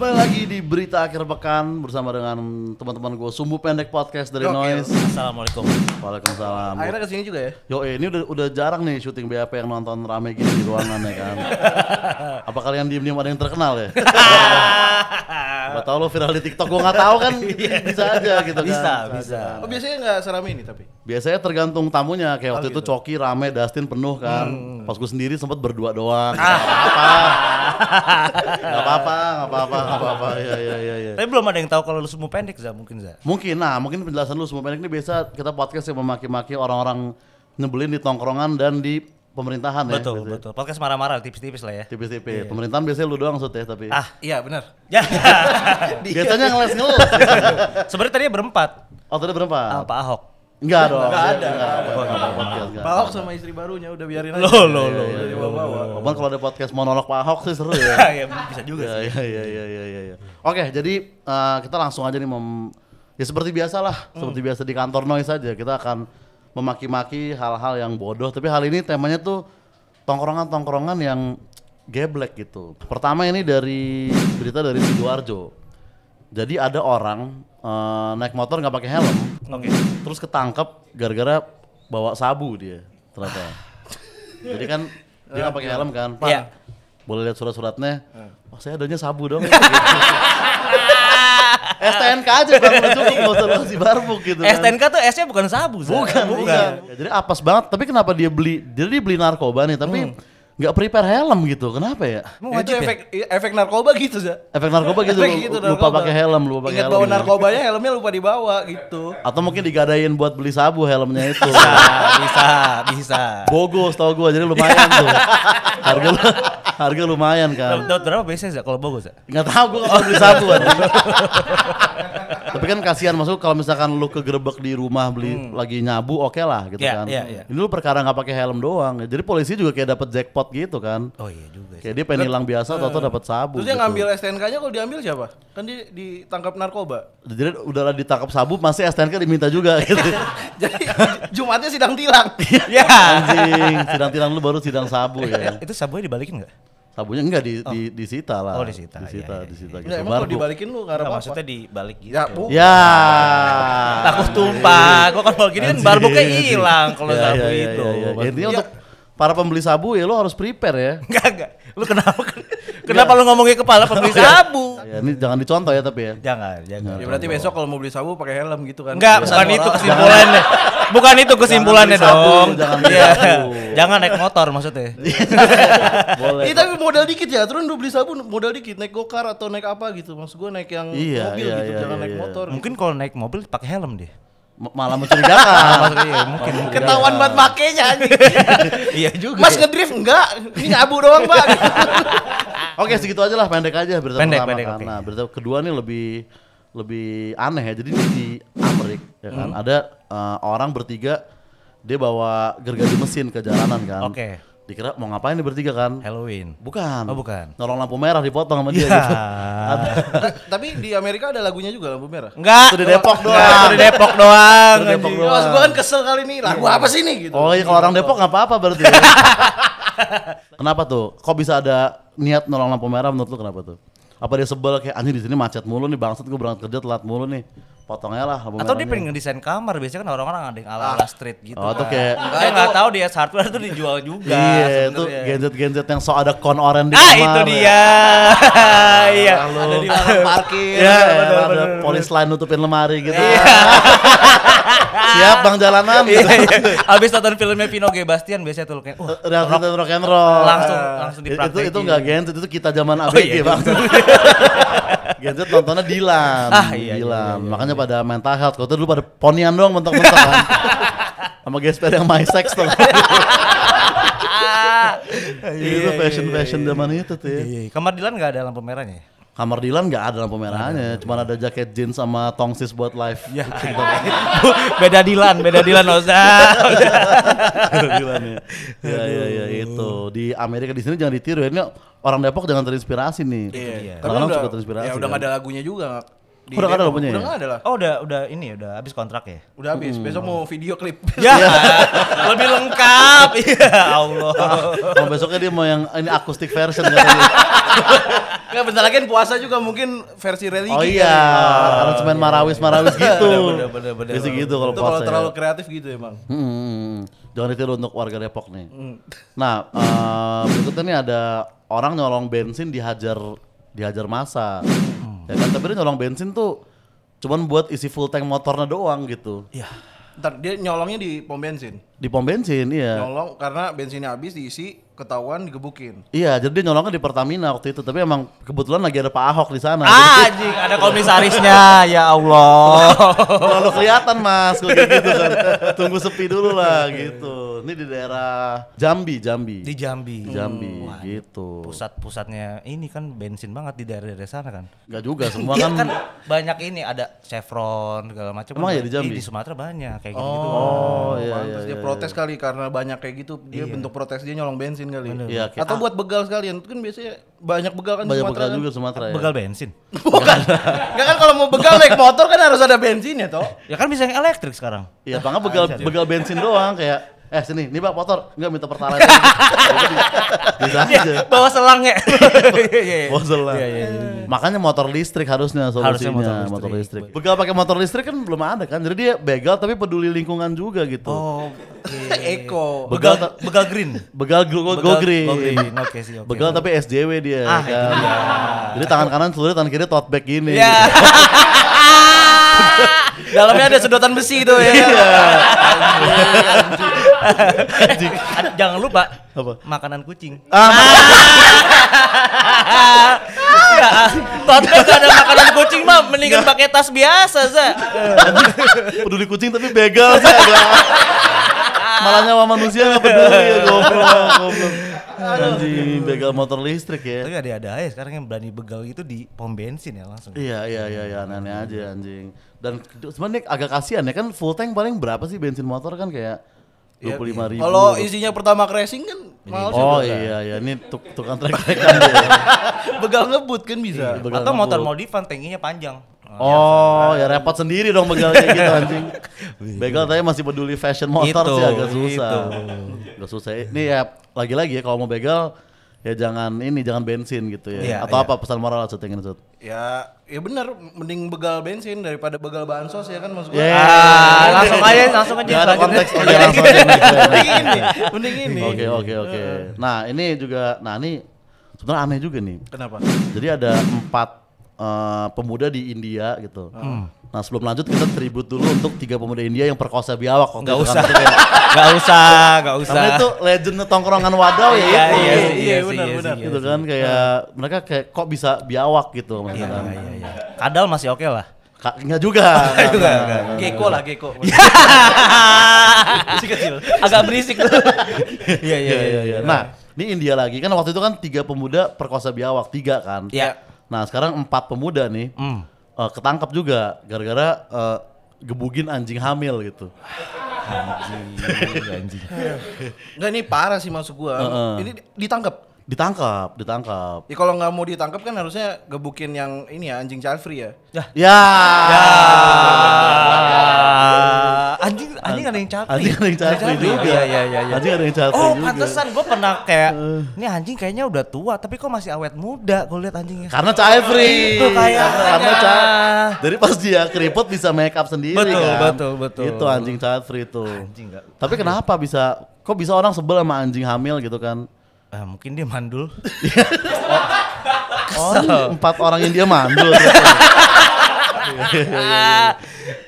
Kembali lagi di berita akhir pekan bersama dengan teman-teman gue Sumbu Pendek Podcast dari Noise. Assalamualaikum. Waalaikumsalam. Akhirnya kesini juga ya? Yo, ini udah udah jarang nih syuting BAP yang nonton rame gini di ruangan ya kan. Apa kalian diem-diem ada yang terkenal ya? Siapa tahu lo viral di TikTok gue nggak tahu kan iya. bisa aja gitu bisa, kan. Bisa, bisa. Oh, biasanya nggak seram ini tapi. Biasanya tergantung tamunya. Kayak oh, waktu gitu. itu Coki rame, Dustin penuh kan. Hmm. Pas gue sendiri sempat berdua doang. Ah. Gak apa-apa. gak apa-apa, gak apa-apa, Ya, ya, ya, ya. Tapi belum ada yang tahu kalau lu semua pendek, zah mungkin zah Mungkin. Nah, mungkin penjelasan lu semua pendek ini biasa kita podcast yang memaki-maki orang-orang nyebelin di tongkrongan dan di pemerintahan betul, ya. Betul, betul. Podcast marah-marah tipis-tipis lah ya. Tipis-tipis. Iya. Pemerintahan biasanya lu doang sut ya tapi. Ah, iya benar. Ya. biasanya ngeles-ngeles. Sebenarnya tadi berempat. Oh, tadi berempat. Ah, Pak Ahok. Enggak dong. Enggak ada. Pak Ahok sama istri barunya udah biarin aja. Iya, iya, iya. Loh, loh, loh. Cuman kalau ada podcast monolog Pak Ahok sih seru ya. Iya, bisa juga sih. Iya, iya, iya, iya, iya. Oke, jadi eh, kita langsung aja nih mem ya seperti biasalah, hmm. seperti biasa di kantor noise aja kita akan memaki-maki hal-hal yang bodoh tapi hal ini temanya tuh tongkrongan-tongkrongan yang geblek gitu. Pertama ini dari berita dari Sidoarjo. Jadi ada orang uh, naik motor nggak pakai helm, okay. terus ketangkep gara-gara bawa sabu dia ternyata. Jadi kan dia nggak pakai helm kan, Pak. Iya. Yeah. Boleh lihat surat-suratnya. Wah, oh, saya adanya sabu dong. Gitu. STNK aja bang cukup nggak usah si barbuk gitu kan. STNK tuh S-nya bukan sabu bukan, bukan. bukan. Ya, jadi apas banget tapi kenapa dia beli jadi dia beli narkoba nih tapi hmm nggak prepare helm gitu. Kenapa ya? Emang itu ya? efek ya? efek narkoba gitu ya? Efek narkoba gitu. efek gitu lupa pakai helm, lupa pakai helm. bawa gitu. narkobanya, helmnya lupa dibawa gitu. Atau mungkin digadain buat beli sabu helmnya itu. bisa, bisa, bisa. Bogo tau gue jadi lumayan tuh. Harga lu, harga lumayan kan. berapa biasanya kalau bogo, Zak? nggak tahu gue kalau beli sabu tapi kan kasihan masuk kalau misalkan lu kegerebek di rumah beli hmm. lagi nyabu oke okay lah gitu yeah, kan. Yeah, yeah. Ini lu perkara nggak pakai helm doang. Jadi polisi juga kayak dapat jackpot gitu kan. Oh iya juga. Kayak dia pengen hilang biasa atau uh, eh, dapat sabu. Terus gitu. yang ngambil STNK-nya kalau diambil siapa? Kan dia ditangkap narkoba. Jadi udahlah ditangkap sabu masih STNK diminta juga gitu. Jadi Jumatnya sidang tilang. Ya. Anjing, sidang tilang lu baru sidang sabu ya. Itu sabunya dibalikin nggak? Sabunya enggak di, oh. di disita lah. Oh, disita. Disita, iya, iya, disita iya. gitu. Ya, emang kalau dibalikin lu enggak apa-apa. Maksudnya dibalik gitu. Ya. Bu. ya. Takut tumpah. Gua kan kalau gini kan barbuknya ya, ya, ya. hilang kalau ya, sabu ya, itu. Ya, ya, Intinya untuk para pembeli sabu ya lu harus prepare ya. Enggak, enggak. Lu kenapa Kenapa lu ngomongin kepala pembeli sabu? Ya, ini jangan dicontoh ya tapi ya. Jangan, jangan. Ya berarti besok kalau mau beli sabu pakai helm gitu kan. Enggak, bukan itu kesimpulannya bukan itu kesimpulannya dong. Jangan iya. Jangan naik motor maksudnya. Boleh. Iya, tapi modal dikit ya. Terus lu beli sabun modal dikit naik gokar atau naik apa gitu. Maksud gua naik yang iya, mobil iya, gitu, iya, jangan iya, naik iya. motor. Mungkin gitu. kalau naik mobil pakai helm deh malah mencurigakan. iya, mungkin ketahuan buat makainya iya juga. Mas ya. ngedrift enggak? Ini nyabu doang, Pak. Oke, segitu aja lah pendek aja berita pendek, pendek, karena okay. berita kedua nih lebih lebih aneh ya. Jadi di Amerika ya kan hmm. ada uh, orang bertiga dia bawa gergaji mesin ke jalanan kan. Oke. Okay. Dikira mau ngapain nih bertiga kan? Halloween. Bukan. Oh, bukan. Nolong lampu merah dipotong sama dia yeah. gitu. Tapi di Amerika ada lagunya juga lampu merah. Enggak. Itu di Depok doang. di Depok doang. di Depok doang. Mas gua kan kesel kali ini. Lagu apa sih ini gitu. Oh iya kalau orang Depok enggak apa-apa berarti. kenapa tuh? Kok bisa ada niat nolong lampu merah menurut lu kenapa tuh? Apa dia sebel kayak anjing di sini macet mulu nih bangsat gue berangkat kerja telat mulu nih potongnya lah atau merahnya. dia pengen desain kamar biasanya kan orang-orang ada yang ala ala ah. street gitu oh, kan. kayak nggak nggak tahu dia hardware tuh dijual juga iya itu gadget gadget yang so ada kon oren di ah, kamar itu dia iya. Iya. Iya, iya ada di parkir ya, ada polis lain nutupin lemari gitu siap bang jalanan gitu. abis nonton filmnya Pino G Bastian biasanya tuh kayak uh, rock, rock and roll langsung ah. langsung dipraktekin itu itu nggak gadget itu kita zaman oh, ABG bang gadget nontonnya Dilan ah, iya, Dilan makanya pada mental health. itu dulu pada ponian doang mentok-mentok kan. Sama gesper yang my sex tuh. itu iya, iya, iya, fashion-fashion zaman itu tuh ya. Kamar Dilan gak ada lampu merahnya ya? Kamar Dilan gak ada lampu merahnya, cuma ada jaket jeans sama tongsis buat live. Ya. Gitu. beda Dilan, beda Dilan Oza. beda Dilan ya. Ya, ya, iya itu. Di Amerika di sini jangan ditiru. Ini orang Depok jangan terinspirasi nih. Iya. Karena suka terinspirasi. Ya udah kan? ada lagunya juga di udah ada punya udah ya? ada lah oh udah udah ini udah habis kontrak ya udah habis hmm. besok mau video klip ya lebih lengkap ya Allah oh, besoknya dia mau yang ini akustik version ya Nggak bentar lagi kan puasa juga mungkin versi religi oh kan iya kan? Ya. aransemen iya, marawis iya. marawis gitu bener bener bener Bisa gitu kalau puasa kalau terlalu ya. kreatif gitu emang hmm, hmm, hmm, hmm, jangan ditiru untuk warga Depok nih nah uh, berikutnya nih ada orang nyolong bensin dihajar dihajar masa ya kan tapi dia nyolong bensin tuh cuman buat isi full tank motornya doang gitu iya Ntar dia nyolongnya di pom bensin. Di pom bensin, iya. Nyolong karena bensinnya habis diisi, ketahuan digebukin. Iya, jadi dia nyolongnya di Pertamina waktu itu, tapi emang kebetulan lagi ada Pak Ahok di sana. Ah, jik, ada komisarisnya, ya Allah. Terlalu kelihatan Mas, kayak gitu kan. Tunggu sepi dulu lah gitu. Ini di daerah Jambi, Jambi. Di Jambi. Jambi, hmm, Wah, gitu. Pusat-pusatnya ini kan bensin banget di daerah-daerah sana kan. Enggak juga, semua iya kan. kan banyak ini ada Chevron segala macam. Emang ya di Jambi? Di Sumatera banyak kayak gitu. Oh, oh iya, iya, iya, dia iya, protes iya. kali karena banyak kayak gitu. Dia iya. bentuk protes dia nyolong bensin kali. Bener, iya, kayak, Atau ah. buat begal sekalian. Itu kan biasanya banyak begal kan banyak Sumatera. Banyak begal kan? juga Sumatera ya. Begal bensin. Bukan. Enggak kan kalau mau begal naik motor kan harus ada bensinnya toh. ya kan bisa yang elektrik sekarang. Iya, bangga begal begal bensin doang kayak eh sini nih pak motor enggak minta pertalite bisa iya, aja bawa selang ya iya, iya. bawa selang ya, ya, ya. makanya motor listrik harusnya solusinya harusnya motor listrik, motor listrik. begal pakai motor listrik kan belum ada kan jadi dia begal tapi peduli lingkungan juga gitu oh okay. eko begal begal green begal go, go, go green, go green. oke okay, sih okay, begal tapi SJW dia ah, ya kan? ya. jadi tangan kanan seluruh tangan kiri tote bag gini yeah. gitu. Dalamnya ada sedotan besi itu ya. Iya. Jangan lupa apa? Makanan kucing. Ah. Tote gak ah. ada makanan kucing mah mendingan pakai tas biasa za. peduli kucing tapi begal sih malahnya Malah manusia enggak peduli ya goblok. Anjing begal motor listrik ya. Tapi ada-ada aja sekarang yang berani begal itu di pom bensin ya langsung. Iya iya iya iya aneh aja anjing. Dan sebenarnya agak kasihan ya kan full tank paling berapa sih bensin motor kan kayak iya, iya. dua puluh lima ribu. Kalau isinya pertama crashing kan mahal Oh juga, iya iya ini tuk tukang trek trek kan. begal ngebut kan bisa. Iya, Atau motor modifan tangginya panjang. Oh, ya, oh, ya repot sendiri dong begal kayak gitu iya. anjing. Begal tapi masih peduli fashion motor itu, sih gitu, agak susah. Enggak gitu. susah. Ini ya lagi-lagi ya kalau mau begal ya jangan ini jangan bensin gitu ya. ya Atau ya. apa pesan moral Sut ingin itu? Ya, ya benar mending begal bensin daripada begal bansos ya kan maksudnya. Yeah. langsung aja langsung aja. Gak ada konteks aja langsung. Mending ini, mending ini. Oke, oke, oke. Nah, ini juga nah ini sebenarnya aneh juga nih. Kenapa? Jadi ada empat uh, pemuda di India gitu. Hmm. hmm. Nah sebelum lanjut kita tribut dulu untuk tiga pemuda India yang perkosa biawak. Gak kan. usah. Kan, gak usah, gak usah. Karena itu legend tongkrongan wadaw ya. Iya, gitu. iya, iya, iya, iya, benar, iya, benar. Gitu kan kayak hmm. mereka kayak kok bisa biawak gitu maksudnya. Iya, iya, iya. Kadal masih oke okay lah. Ka enggak juga. Enggak geko lah, geko. Masih kecil. Agak berisik tuh. Iya, iya, iya. Nah, ini India lagi kan waktu itu kan tiga pemuda perkosa biawak, tiga kan. Iya. Nah sekarang empat pemuda nih mm. uh, eh, ketangkap juga gara-gara uh, gebugin anjing hamil gitu. anjing, anjing. Enggak ini parah sih masuk gua. Uh -uh. Ini ditangkap ditangkap, ditangkap. Ya kalau nggak mau ditangkap kan harusnya gebukin yang ini ya anjing child free ya. Ya. Ya. ya. ya. ya anjing anjing ada yang capri anjing ada yang capri juga iya iya iya anjing ada yang capri oh pantesan gue pernah kayak ini eh. anjing kayaknya udah tua tapi kok masih awet muda gue lihat anjingnya karena capri itu kayak karena capri dari pas dia keriput bisa make up sendiri betul kan? betul betul itu anjing free itu anjing gak, tapi kenapa bisa kok bisa orang sebel sama anjing hamil gitu kan eh, mungkin dia mandul Oh, empat orang yang dia mandul. Iya, iya, iya.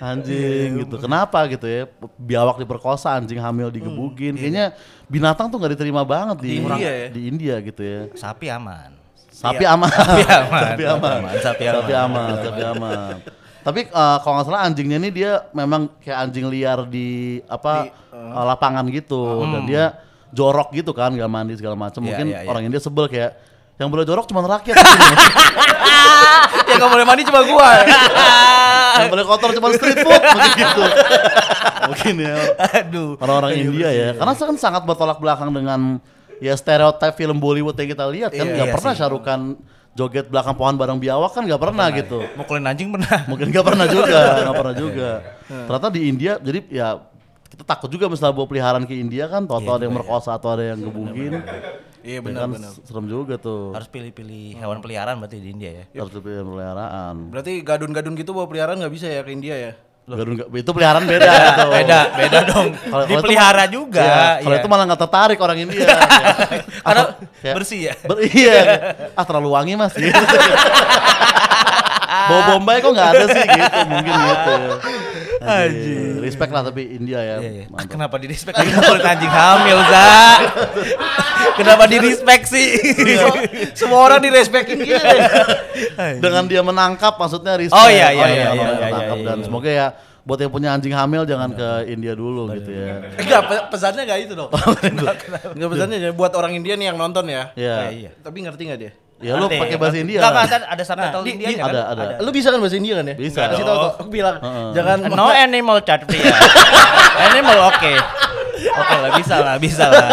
anjing gitu. Kenapa gitu ya? Biawak diperkosa, anjing hamil digebukin. Hmm, Kayaknya binatang tuh nggak diterima banget di, India ya. Di India gitu ya. Sapi aman. Sapi aman. Sapi aman. Sapi aman. Sapi aman. Sapi aman. Tapi uh, kalau nggak salah anjingnya ini dia memang kayak anjing liar di apa di, uh, lapangan gitu hmm. dan dia jorok gitu kan gak mandi segala macam. Yeah, Mungkin yeah, yeah. orang India sebel kayak yang boleh jorok cuma rakyat. yang nggak boleh mandi cuma gua yang boleh kotor cuma street food mungkin gitu mungkin ya aduh orang-orang iya, India ya iya. karena saya kan sangat bertolak belakang dengan ya stereotip film Bollywood yang kita lihat kan iya, nggak pernah syarukan joget belakang pohon bareng biawak kan nggak pernah, gitu. pernah gitu. Mukulin anjing pernah. Mungkin nggak pernah juga, nggak pernah juga. Ternyata di India jadi ya kita takut juga misalnya bawa peliharaan ke India kan, atau ya, ada yang ya. merkosa atau ada yang gebungin Iya ya benar ya kan benar. Serem juga tuh. Harus pilih-pilih hewan peliharaan berarti di India ya. Harus pilih peliharaan. Berarti gadun-gadun gitu bawa peliharaan nggak bisa ya ke India ya? Loh. Gadun itu peliharaan beda itu. Beda, beda dong. Kalo, Dipelihara itu, juga. Ya, kalau ya. itu malah nggak tertarik orang India. ya. Karena ya, bersih ya. Ber, iya. ah terlalu wangi mas. Bawa Bau bombay kok nggak ada sih gitu mungkin gitu. Aji. Respect lah tapi India ya. Yeah, yeah. Ah, kenapa di respect lagi kulit anjing hamil, Za? Ya, kenapa di respect sih? Iya. Semua orang di respectin gitu. Dengan dia menangkap maksudnya respect. Oh iya iya iya, iya. iya. iya dan semoga ya buat yang punya anjing hamil jangan ke India dulu gitu ya. Enggak, eh, pesannya gak itu dong. Enggak, pesannya buat orang India nih yang nonton ya. Iya. Tapi ngerti gak dia? Ya lu pakai bahasa India. Enggak, kan? kan ada subtitle nah, India kan? Ada, ada, ada. Lu bisa kan bahasa India kan ya? Bisa. Kasih tahu tuh. bilang jangan no animal chat dia. ya. animal oke. Oke lah, bisa lah, bisa lah.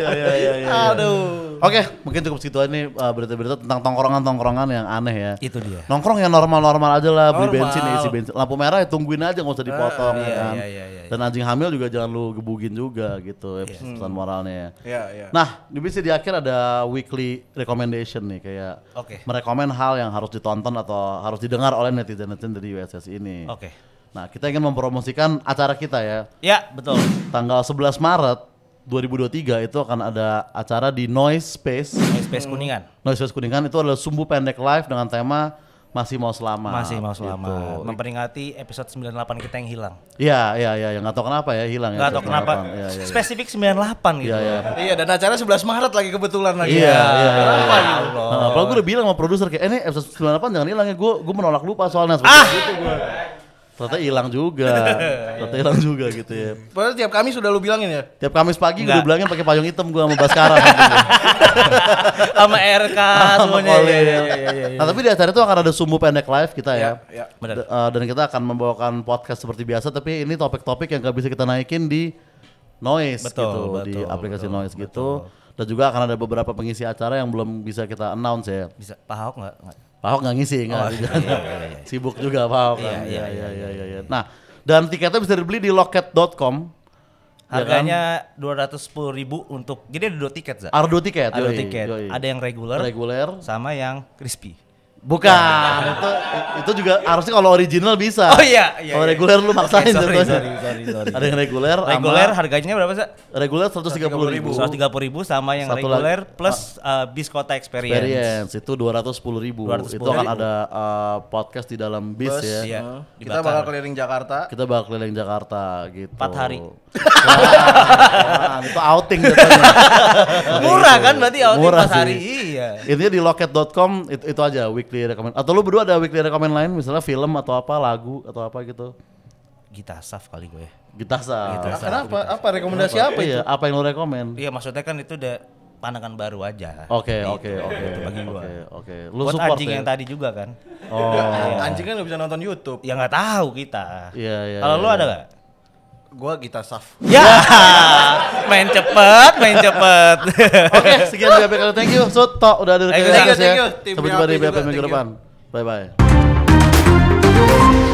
Ya ya ya. Aduh. Oke, okay, mungkin cukup segitu aja nih eh, berita-berita tentang tongkrongan-tongkrongan yang aneh ya. Itu dia. Nongkrong yang normal-normal aja lah, beli normal. bensin, isi bensin. Lampu merah ya tungguin aja nggak usah eh, dipotong uh, iya, ya kan. Iya, iya, iya, iya. Dan anjing hamil juga jangan lu gebugin juga gitu ya yeah. pesan hmm. moralnya ya. Yeah, yeah. Nah, di bisa di akhir ada weekly recommendation nih kayak okay. merekomend hal yang harus ditonton atau harus didengar oleh netizen-netizen dari USS ini. Oke. Okay. Nah, kita ingin mempromosikan acara kita ya. Ya, betul. Tanggal 11 Maret 2023 itu akan ada acara di Noise Space. Noise Space Kuningan. Hmm. Noise Space Kuningan itu adalah sumbu pendek live dengan tema masih mau selamat. Masih mau selamat. Gitu. Memperingati episode 98 kita yang hilang. Iya, iya, iya, ya. nggak tahu kenapa ya hilang ya. nggak ya. tahu kenapa. Ya, ya, Spesifik 98 gitu. Iya, iya. iya, dan acara 11 Maret lagi kebetulan lagi. Iya, iya. iya ya, Nah, kalau gue udah bilang sama produser kayak, eh, ini episode 98 jangan hilang ya. Gue gue menolak lupa soalnya. Ah! Gitu gue. Ternyata hilang juga. Ternyata hilang juga gitu ya. Padahal tiap Kamis sudah lu bilangin ya? Tiap Kamis pagi gue bilangin pakai payung hitam gue sama Baskara. sama RK semuanya. ya, ya, ya, ya. Nah tapi di acara itu akan ada sumbu pendek live kita ya. Iya, iya. Uh, dan kita akan membawakan podcast seperti biasa tapi ini topik-topik yang gak bisa kita naikin di Noise betul, gitu. Betul, di aplikasi betul, Noise gitu. betul. gitu. Dan juga akan ada beberapa pengisi acara yang belum bisa kita announce ya. Bisa, Pak gak? nggak? Pak Ahok nggak ngisi nggak oh, gitu. iya, iya, iya, iya. sibuk juga Pak Ahok iya, kan. Iya iya iya, iya, iya, Nah dan tiketnya bisa dibeli di loket.com. Ya Harganya kan? dua ratus sepuluh ribu untuk jadi ada dua tiket za? Ada dua tiket. Ada dua tiket. Ada yang reguler, reguler, sama yang crispy. Bukan, iya, iya. itu, itu juga harusnya kalau original bisa. Oh iya, iya. Kalau iya. reguler lu maksain okay, sorry, sorry, sorry, sorry, Ada yang reguler. Reguler harganya berapa sih? Reguler seratus tiga puluh ribu. Seratus tiga puluh ribu sama yang reguler plus ah. uh, bis kota experience. Experience itu dua ratus sepuluh ribu. itu akan ada uh, podcast di dalam bis Bus, ya. Iya, uh, Kita bakal keliling Jakarta. Kita bakal keliling Jakarta gitu. Empat hari. itu outing gitu. Murah kan berarti outing Murah pas hari. Iya. Intinya di loket.com itu, itu aja weekly recommend. Atau lu berdua ada weekly recommend lain misalnya film atau apa, lagu atau apa gitu. Gita Saf kali gue. Gita Saf. Gita Saf. Kenapa? Gita Apa rekomendasi Kenapa? apa iya, itu? Iya, apa yang lu rekomend? Iya, maksudnya kan itu udah pandangan baru aja. Oke, gitu. oke, oke. Gitu bagi gua. Oke, oke. Lu Buat support anjing ya? yang tadi juga kan. Oh. Anjing kan enggak bisa nonton YouTube. Ya nggak tahu kita. Iya, iya. Kalau iya, lu iya. ada gak? Gua kita Saf. Ya. main cepet, main cepet. Oke, okay, sekian dari BKL. Thank you, Sut. udah ada Thank you, thank you. Ya. Sampai jumpa di BKL minggu depan. Bye bye.